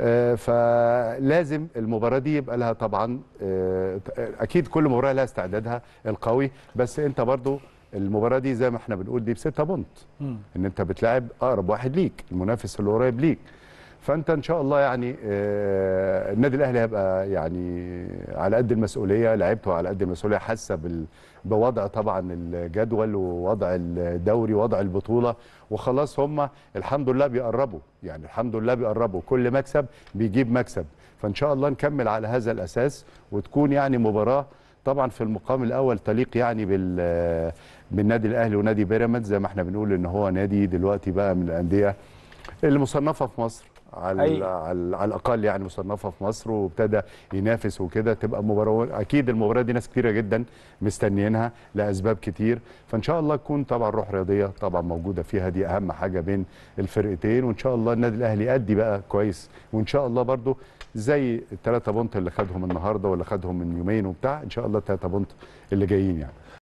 آه، فلازم المباراه دي يبقى لها طبعا آه، اكيد كل مباراه لها استعدادها القوي بس انت برضو المباراه دي زي ما احنا بنقول دي بستة بونت ان انت بتلاعب اقرب واحد ليك المنافس اللي قريب ليك فانت ان شاء الله يعني آه، النادي الاهلي هيبقى يعني على قد المسؤوليه لعيبته على قد المسؤوليه حاسه بوضع طبعا الجدول ووضع الدوري ووضع البطوله وخلاص هم الحمد لله بيقربوا يعني الحمد لله بيقربوا كل مكسب بيجيب مكسب فان شاء الله نكمل على هذا الاساس وتكون يعني مباراه طبعا في المقام الاول تليق يعني بال بالنادي الاهلي ونادي بيراميدز زي ما احنا بنقول ان هو نادي دلوقتي بقى من الانديه اللي مصنفه في مصر على أي. على الاقل يعني مصنفه في مصر وابتدى ينافس وكده تبقى مباراه اكيد المباراه دي ناس كتيره جدا مستنيينها لاسباب كتير فان شاء الله تكون طبعا روح رياضيه طبعا موجوده فيها دي اهم حاجه بين الفرقتين وان شاء الله النادي الاهلي يأدي بقى كويس وان شاء الله برده زي الثلاثه بونت اللي خدهم النهارده واللي خدهم من يومين وبتاع ان شاء الله الثلاثه بونت اللي جايين يعني